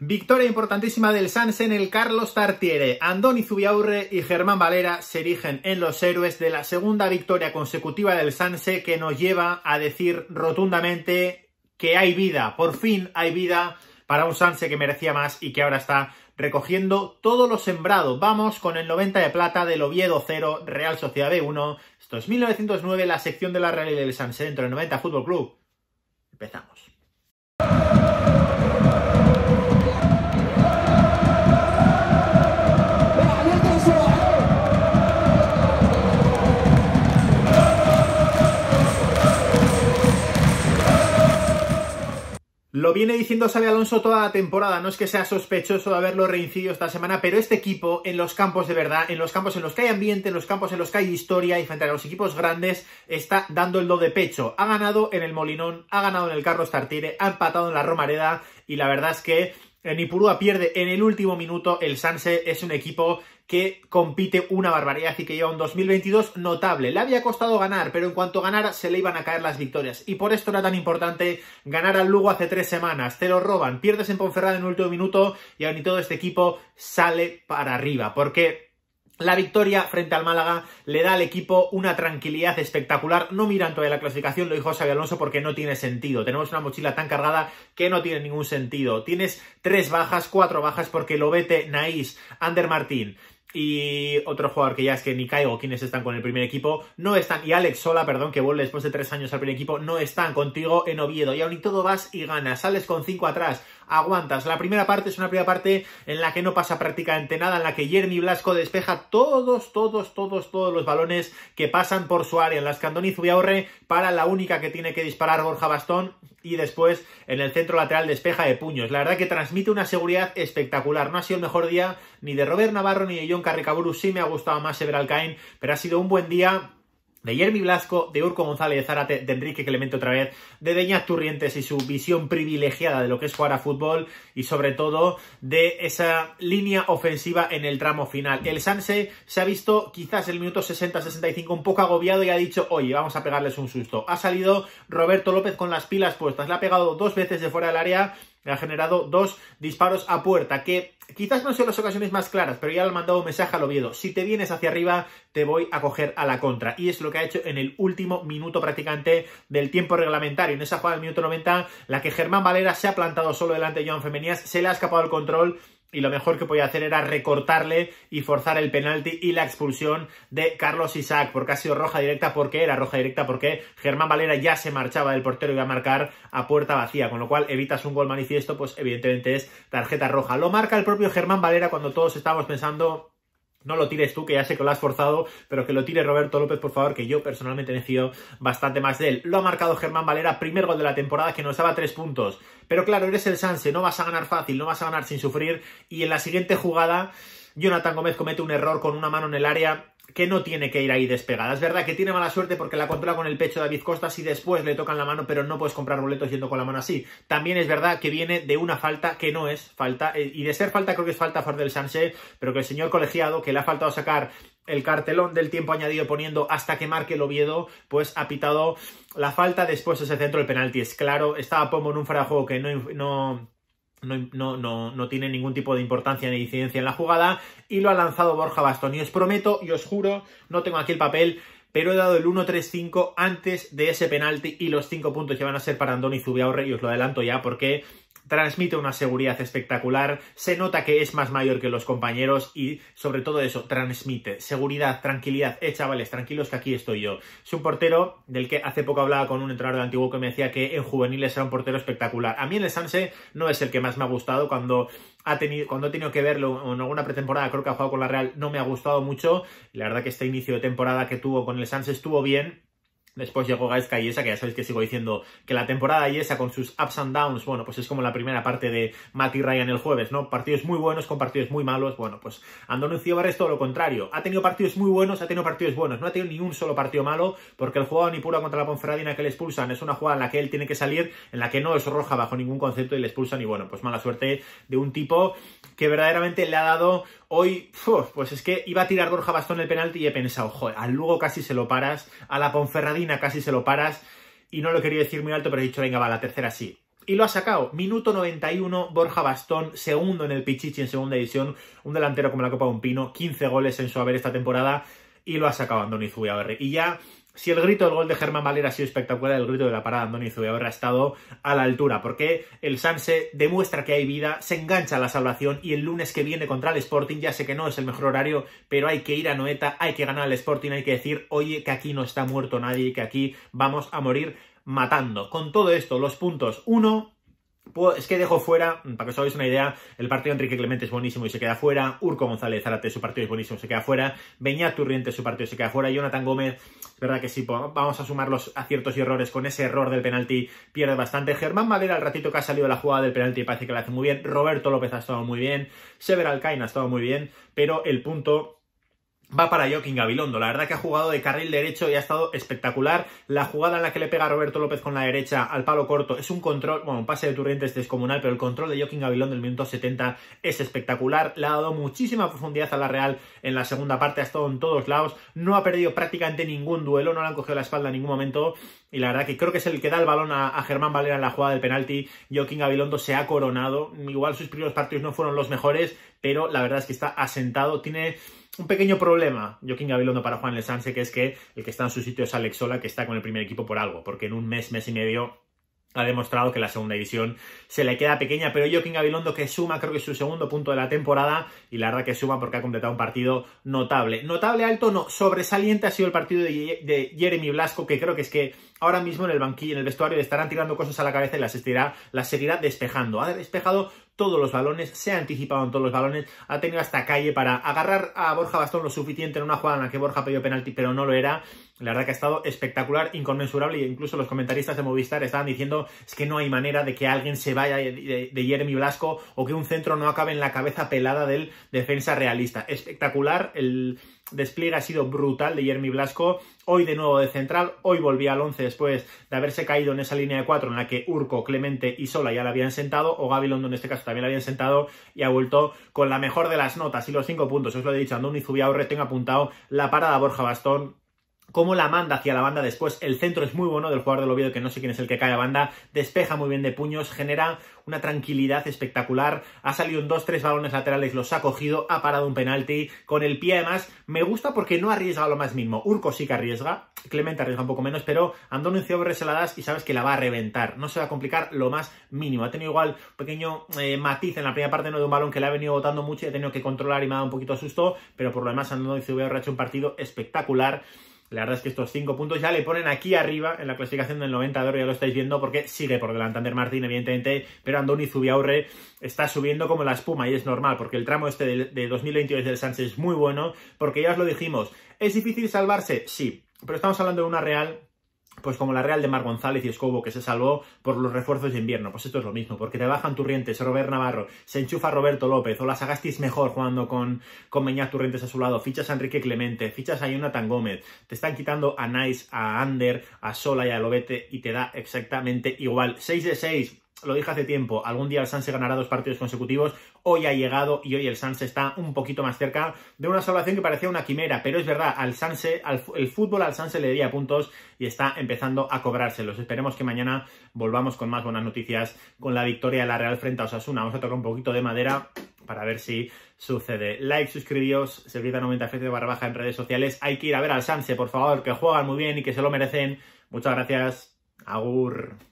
Victoria importantísima del Sanse en el Carlos Tartiere. Andoni Zubiaurre y Germán Valera se erigen en los héroes de la segunda victoria consecutiva del Sanse que nos lleva a decir rotundamente que hay vida, por fin hay vida para un Sanse que merecía más y que ahora está recogiendo todo lo sembrado. Vamos con el 90 de plata del Oviedo 0, Real Sociedad B1. Esto es 1909, la sección de la Real del Sanse dentro del 90 Fútbol Club. Empezamos. Lo viene diciendo Sale Alonso toda la temporada, no es que sea sospechoso de haberlo reincidido esta semana, pero este equipo en los campos de verdad, en los campos en los que hay ambiente, en los campos en los que hay historia y frente a los equipos grandes, está dando el do de pecho. Ha ganado en el Molinón, ha ganado en el Carlos Tartire, ha empatado en la Romareda y la verdad es que en eh, pierde en el último minuto. El Sanse es un equipo que compite una barbaridad y que lleva un 2022 notable. Le había costado ganar, pero en cuanto ganara se le iban a caer las victorias. Y por esto era tan importante ganar al Lugo hace tres semanas. Te lo roban, pierdes en Ponferrada en el último minuto y aún y todo este equipo sale para arriba. Porque la victoria frente al Málaga le da al equipo una tranquilidad espectacular. No miran todavía la clasificación, lo dijo Xavi Alonso, porque no tiene sentido. Tenemos una mochila tan cargada que no tiene ningún sentido. Tienes tres bajas, cuatro bajas, porque lo vete Naís, Ander Martín, y otro jugador que ya es que ni caigo quienes están con el primer equipo, no están, y Alex Sola, perdón, que vuelve después de tres años al primer equipo, no están contigo en Oviedo. Y aún y todo vas y ganas, sales con cinco atrás, aguantas. La primera parte es una primera parte en la que no pasa prácticamente nada, en la que Jeremy Blasco despeja todos, todos, todos, todos los balones que pasan por su área. En las que Andoni Zubiaurre para la única que tiene que disparar Borja Bastón, y después en el centro lateral despeja de puños. La verdad que transmite una seguridad espectacular. No ha sido el mejor día ni de Robert Navarro ni de John Carricaburu. Sí me ha gustado más Ever Alcaín, pero ha sido un buen día de Jeremy Blasco, de Urco González de Zárate, de Enrique Clemente otra vez, de Deñas Turrientes y su visión privilegiada de lo que es jugar a fútbol y sobre todo de esa línea ofensiva en el tramo final. El Sanse se ha visto quizás el minuto 60-65 un poco agobiado y ha dicho, oye, vamos a pegarles un susto. Ha salido Roberto López con las pilas puestas, le ha pegado dos veces de fuera del área ha generado dos disparos a puerta, que quizás no son las ocasiones más claras, pero ya le han mandado un mensaje al Oviedo. Si te vienes hacia arriba, te voy a coger a la contra. Y es lo que ha hecho en el último minuto prácticamente del tiempo reglamentario. En esa jugada del minuto 90, la que Germán Valera se ha plantado solo delante de Joan Femenías, se le ha escapado el control y lo mejor que podía hacer era recortarle y forzar el penalti y la expulsión de Carlos Isaac, porque ha sido roja directa, porque era roja directa, porque Germán Valera ya se marchaba del portero y iba a marcar a puerta vacía, con lo cual evitas un gol manifiesto, pues evidentemente es tarjeta roja. Lo marca el propio Germán Valera cuando todos estábamos pensando no lo tires tú, que ya sé que lo has forzado, pero que lo tire Roberto López, por favor, que yo personalmente he decido bastante más de él. Lo ha marcado Germán Valera, primer gol de la temporada que nos daba tres puntos. Pero claro, eres el Sanse, no vas a ganar fácil, no vas a ganar sin sufrir. Y en la siguiente jugada, Jonathan Gómez comete un error con una mano en el área que no tiene que ir ahí despegada. Es verdad que tiene mala suerte porque la controla con el pecho David Costas y después le tocan la mano, pero no puedes comprar boletos yendo con la mano así. También es verdad que viene de una falta que no es falta, eh, y de ser falta creo que es falta Fardel Sánchez, pero que el señor colegiado, que le ha faltado sacar el cartelón del tiempo añadido poniendo hasta que marque el Oviedo, pues ha pitado la falta, después ese centro, el penalti es claro, estaba Pomo en un fuera juego que no, no no, tiene ningún tipo de importancia ni incidencia en la jugada y lo ha lanzado Borja Bastón. Y os prometo y os juro, no tengo aquí el papel, pero he dado el 1-3-5 antes de ese penalti y los 5 puntos que van a ser para Andoni Zubiaurre y os lo adelanto ya porque transmite una seguridad espectacular, se nota que es más mayor que los compañeros y sobre todo eso, transmite seguridad, tranquilidad, eh chavales, tranquilos que aquí estoy yo. Es un portero del que hace poco hablaba con un entrenador de antiguo que me decía que en juveniles era un portero espectacular. A mí en el Sanse no es el que más me ha gustado cuando ha tenido, cuando he tenido que verlo en alguna pretemporada, creo que ha jugado con la Real, no me ha gustado mucho. La verdad que este inicio de temporada que tuvo con el Sanse estuvo bien, Después llegó y ESA, que ya sabéis que sigo diciendo que la temporada y ESA con sus ups and downs, bueno, pues es como la primera parte de Matt y Ryan el jueves, ¿no? Partidos muy buenos con partidos muy malos, bueno, pues Andoni Ciobar es todo lo contrario. Ha tenido partidos muy buenos, ha tenido partidos buenos, no ha tenido ni un solo partido malo, porque el juego ni pura contra la Ponferradina que le expulsan es una jugada en la que él tiene que salir, en la que no es roja bajo ningún concepto y le expulsan y bueno, pues mala suerte de un tipo que verdaderamente le ha dado Hoy, pues es que iba a tirar Borja Bastón el penalti y he pensado, joder, al Lugo casi se lo paras, a la Ponferradina casi se lo paras, y no lo quería decir muy alto, pero he dicho, venga, va, la tercera sí. Y lo ha sacado. Minuto 91, Borja Bastón, segundo en el Pichichi en segunda edición, un delantero como la Copa de un Pino, 15 goles en su haber esta temporada, y lo ha sacado Andoni Zubiaverri. Y ya si el grito del gol de Germán Valera ha sido espectacular, el grito de la parada de Andoni Zubi habrá estado a la altura, porque el Sanse demuestra que hay vida, se engancha a la salvación y el lunes que viene contra el Sporting, ya sé que no es el mejor horario, pero hay que ir a Noeta, hay que ganar al Sporting, hay que decir, oye, que aquí no está muerto nadie, que aquí vamos a morir matando. Con todo esto, los puntos 1, es que dejo fuera, mm, para que os hagáis una idea, el partido de Enrique Clemente es buenísimo y se queda fuera, Urco González Zárate, su partido es buenísimo, se queda fuera, Beñat Turriente, su partido se queda fuera, Jonathan Gómez, es verdad que sí, vamos a sumar los aciertos y errores, con ese error del penalti pierde bastante, Germán Madera al ratito que ha salido la jugada del penalti parece que la hace muy bien, Roberto López ha estado muy bien, Sever Alcaín ha estado muy bien, pero el punto va para Joaquín Gabilondo. La verdad que ha jugado de carril derecho y ha estado espectacular. La jugada en la que le pega Roberto López con la derecha al palo corto es un control, bueno, un pase de Turrientes descomunal, pero el control de Joaquín Gabilondo del minuto 70 es espectacular. Le ha dado muchísima profundidad a la Real en la segunda parte, ha estado en todos lados, no ha perdido prácticamente ningún duelo, no le han cogido la espalda en ningún momento y la verdad que creo que es el que da el balón a, Germán Valera en la jugada del penalti. Joaquín Gabilondo se ha coronado. Igual sus primeros partidos no fueron los mejores, pero la verdad es que está asentado, tiene un pequeño problema, Joaquín Gabilondo para Juan Lesance, que es que el que está en su sitio es Alex Sola, que está con el primer equipo por algo, porque en un mes, mes y medio ha demostrado que la segunda división se le queda pequeña, pero Joaquín Gabilondo que suma, creo que es su segundo punto de la temporada, y la verdad que suma porque ha completado un partido notable. Notable alto, no, sobresaliente ha sido el partido de, Jeremy Blasco, que creo que es que ahora mismo en el banquillo, en el vestuario, le estarán tirando cosas a la cabeza y las, las seguirá despejando. Ha despejado todos los balones, se ha anticipado en todos los balones, ha tenido hasta calle para agarrar a Borja Bastón lo suficiente en una jugada en la que Borja pidió penalti, pero no lo era. La verdad que ha estado espectacular, inconmensurable, e incluso los comentaristas de Movistar estaban diciendo es que no hay manera de que alguien se vaya de, Jeremy Blasco o que un centro no acabe en la cabeza pelada del defensa realista. Espectacular el despliegue ha sido brutal de Jeremy Blasco, hoy de nuevo de central, hoy volvía al once después de haberse caído en esa línea de cuatro en la que Urco, Clemente y Sola ya la habían sentado, o Gabilondo en este caso también la habían sentado y ha vuelto con la mejor de las notas y los cinco puntos, os lo he dicho, Andoni Zubiaurre tengo apuntado la parada Borja Bastón cómo la manda hacia la banda después. El centro es muy bueno del jugador de Oviedo, que no sé quién es el que cae a banda, despeja muy bien de puños, genera una tranquilidad espectacular. Ha salido en dos, tres balones laterales, los ha cogido, ha parado un penalti, con el pie además. Me gusta porque no arriesga lo más mismo. Urco sí que arriesga, Clemente arriesga un poco menos, pero Andoni en se y sabes que la va a reventar. No se va a complicar lo más mínimo. Ha tenido igual pequeño eh, matiz en la primera parte ¿no? de un balón que le ha venido botando mucho y ha tenido que controlar y me ha dado un poquito asusto, pero por lo demás Andoni Ciobres ha hecho un partido espectacular. La verdad es que estos cinco puntos ya le ponen aquí arriba en la clasificación del 90 de oro, ya lo estáis viendo, porque sigue por delante Ander Martín, evidentemente, pero Andoni Zubiaurre está subiendo como la espuma y es normal, porque el tramo este de, de 2022 del Sánchez es muy bueno, porque ya os lo dijimos, ¿es difícil salvarse? Sí, pero estamos hablando de una Real pues como la Real de Mar González y Escobo, que se salvó por los refuerzos de invierno. Pues esto es lo mismo, porque te bajan Turrientes, Robert Navarro, se enchufa Roberto López, o las Agastis mejor jugando con, con Meñaz Turrientes a su lado, fichas a Enrique Clemente, fichas a Jonathan Gómez, te están quitando a Nice, a Ander, a Sola y a Lobete, y te da exactamente igual. 6 de 6, lo dije hace tiempo, algún día el Sanse ganará dos partidos consecutivos, hoy ha llegado y hoy el Sanse está un poquito más cerca de una salvación que parecía una quimera, pero es verdad, al Sanse, el fútbol al Sanse le debía puntos y está empezando a cobrárselos. Esperemos que mañana volvamos con más buenas noticias con la victoria de la Real frente a Osasuna. Vamos a tocar un poquito de madera para ver si sucede. Like, suscribíos, servita90fc barra baja en redes sociales. Hay que ir a ver al Sanse, por favor, que juegan muy bien y que se lo merecen. Muchas gracias. Agur.